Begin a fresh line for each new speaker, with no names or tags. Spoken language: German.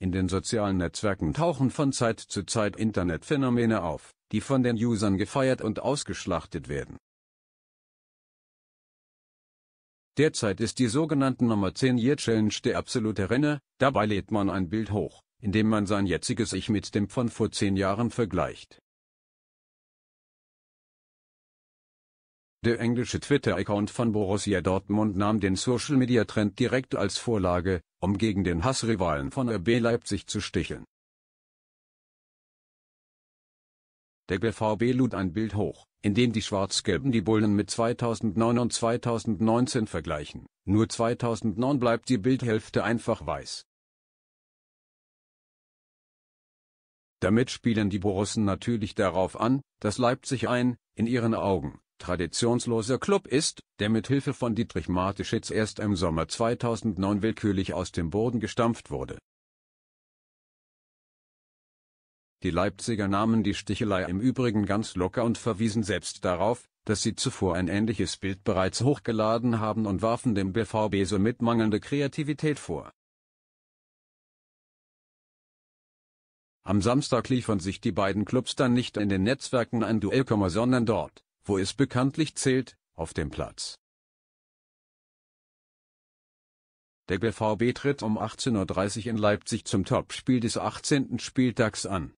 In den sozialen Netzwerken tauchen von Zeit zu Zeit Internetphänomene auf, die von den Usern gefeiert und ausgeschlachtet werden. Derzeit ist die sogenannte Nummer 10 Year Challenge der absolute Renner, dabei lädt man ein Bild hoch, indem man sein jetziges Ich mit dem von vor 10 Jahren vergleicht. Der englische Twitter-Account von Borussia Dortmund nahm den Social-Media-Trend direkt als Vorlage, um gegen den Hassrivalen von RB Leipzig zu sticheln. Der BVB lud ein Bild hoch, in dem die Schwarz-Gelben die Bullen mit 2009 und 2019 vergleichen. Nur 2009 bleibt die Bildhälfte einfach weiß. Damit spielen die Borussen natürlich darauf an, dass Leipzig ein, in ihren Augen, traditionsloser Club ist, der mit Hilfe von Dietrich Marteschitz erst im Sommer 2009 willkürlich aus dem Boden gestampft wurde. Die Leipziger nahmen die Stichelei im Übrigen ganz locker und verwiesen selbst darauf, dass sie zuvor ein ähnliches Bild bereits hochgeladen haben und warfen dem BVB somit mangelnde Kreativität vor. Am Samstag liefern sich die beiden Clubs dann nicht in den Netzwerken ein Duell, sondern dort wo es bekanntlich zählt, auf dem Platz.
Der BVB tritt um 18.30 Uhr in Leipzig zum Topspiel des 18. Spieltags an.